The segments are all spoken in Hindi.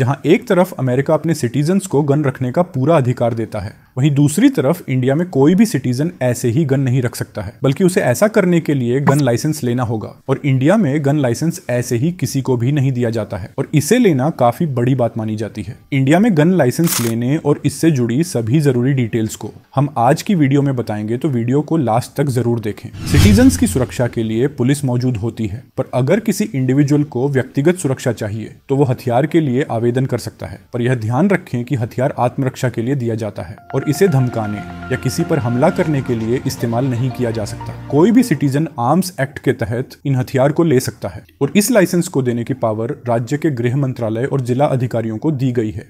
जहां एक तरफ अमेरिका अपने सिटीजन्स को गन रखने का पूरा अधिकार देता है वहीं दूसरी तरफ इंडिया में कोई भी सिटीजन ऐसे ही गन नहीं रख सकता है बल्कि उसे ऐसा करने के लिए गन लाइसेंस लेना होगा और इंडिया में गन लाइसेंस ऐसे ही किसी को भी नहीं दिया जाता है और इसे लेना काफी बड़ी बात मानी जाती है इंडिया में गन लाइसेंस लेने और इससे जुड़ी सभी जरूरी डिटेल्स को हम आज की वीडियो में बताएंगे तो वीडियो को लास्ट तक जरूर देखें सिटीजन की सुरक्षा के लिए पुलिस मौजूद होती है पर अगर किसी इंडिविजुअल को व्यक्तिगत सुरक्षा चाहिए तो वो हथियार के लिए आवेदन कर सकता है पर यह ध्यान रखें कि हथियार आत्मरक्षा के लिए दिया जाता है और इसे धमकाने या किसी पर हमला करने के लिए इस्तेमाल नहीं किया जा सकता कोई भी सिटीजन आर्म्स एक्ट के तहत इन हथियार को ले सकता है और इस लाइसेंस को देने की पावर राज्य के गृह मंत्रालय और जिला अधिकारियों को दी गई है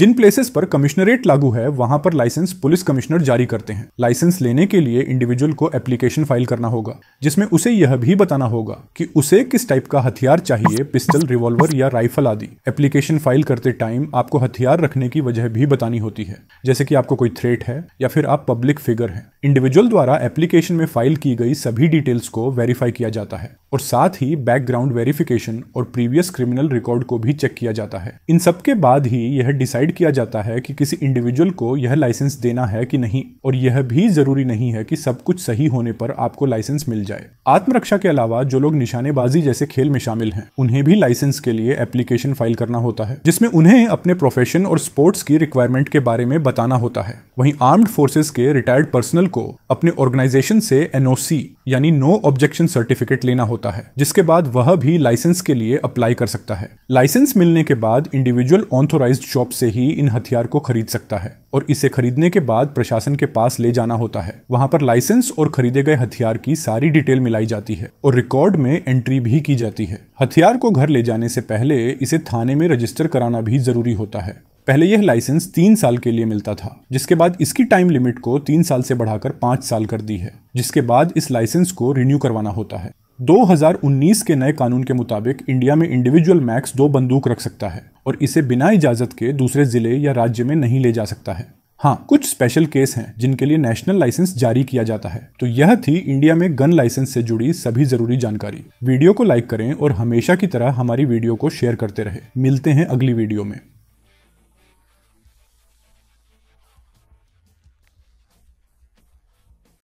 जिन प्लेसेस पर कमिश्नरेट लागू है वहां पर लाइसेंस पुलिस कमिश्नर जारी करते हैं लाइसेंस लेने के लिए इंडिविजुअल को एप्लीकेशन फाइल करना होगा जिसमें उसे यह भी बताना होगा कि उसे किस टाइप का हथियार चाहिए पिस्टल रिवॉल्वर या राइफल आदि एप्लीकेशन फाइल करते टाइम आपको हथियार रखने की वजह भी बतानी होती है जैसे की आपको कोई थ्रेट है या फिर आप पब्लिक फिगर है इंडिविजुअल द्वारा एप्लीकेशन में फाइल की गई सभी डिटेल्स को वेरीफाई किया जाता है और साथ ही बैकग्राउंड वेरिफिकेशन और प्रीवियस क्रिमिनल रिकॉर्ड को भी चेक किया जाता है इन सब के बाद ही यह डिसाइड डिसाइड किया जाता है कि किसी इंडिविजुअल को यह लाइसेंस देना है कि नहीं और यह भी जरूरी नहीं है कि सब कुछ सही होने पर आपको लाइसेंस मिल जाए आत्मरक्षा के अलावा जो लोग निशानेबाजी जैसे खेल में शामिल हैं उन्हें भी लाइसेंस के लिए एप्लीकेशन फाइल करना होता है जिसमें उन्हें अपने प्रोफेशन और स्पोर्ट्स की रिक्वायरमेंट के बारे में बताना होता है वहीं आर्म्ड फोर्सेज के रिटायर्ड पर्सनल को अपने ऑर्गेनाइजेशन से एनओसी यानी नो ऑब्जेक्शन सर्टिफिकेट लेना होता है जिसके बाद वह भी लाइसेंस के लिए अप्लाई कर सकता है लाइसेंस मिलने के बाद इंडिविजुअल ऑथोराइज शॉप से ही इन हथियार को खरीद सकता है और इसे खरीदने के बाद प्रशासन के पास ले जाना होता है वहां पर लाइसेंस और खरीदे गए हथियार की सारी डिटेल मिलाई जाती है और रिकॉर्ड में एंट्री भी की जाती है हथियार को घर ले जाने से पहले इसे थाने में रजिस्टर कराना भी जरूरी होता है पहले यह लाइसेंस तीन साल के लिए मिलता था जिसके बाद इसकी टाइम लिमिट को तीन साल से बढ़ाकर पांच साल कर दी है जिसके बाद इस लाइसेंस को रिन्यू करवाना होता है 2019 के नए कानून के मुताबिक इंडिया में इंडिविजुअल मैक्स दो बंदूक रख सकता है और इसे बिना इजाजत के दूसरे जिले या राज्य में नहीं ले जा सकता है हाँ कुछ स्पेशल केस हैं जिनके लिए नेशनल लाइसेंस जारी किया जाता है तो यह थी इंडिया में गन लाइसेंस से जुड़ी सभी जरूरी जानकारी वीडियो को लाइक करें और हमेशा की तरह हमारी वीडियो को शेयर करते रहे मिलते हैं अगली वीडियो में